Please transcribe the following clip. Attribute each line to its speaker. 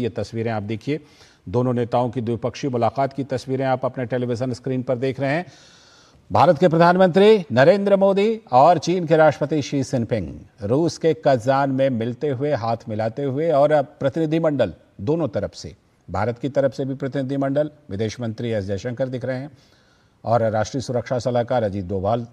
Speaker 1: ये तस्वीरें आप देखिए दोनों नेताओं की द्विपक्षीय मुलाकात की तस्वीरें आप अपने टेलीविजन स्क्रीन पर देख रहे हैं भारत के प्रधानमंत्री नरेंद्र मोदी और चीन के राष्ट्रपति शी जिनपिंग रूस के कजान में मिलते हुए हाथ मिलाते हुए और प्रतिनिधिमंडल दोनों तरफ से भारत की तरफ से भी प्रतिनिधिमंडल विदेश मंत्री एस जयशंकर दिख रहे हैं और राष्ट्रीय सुरक्षा सलाहकार अजीत डोभाल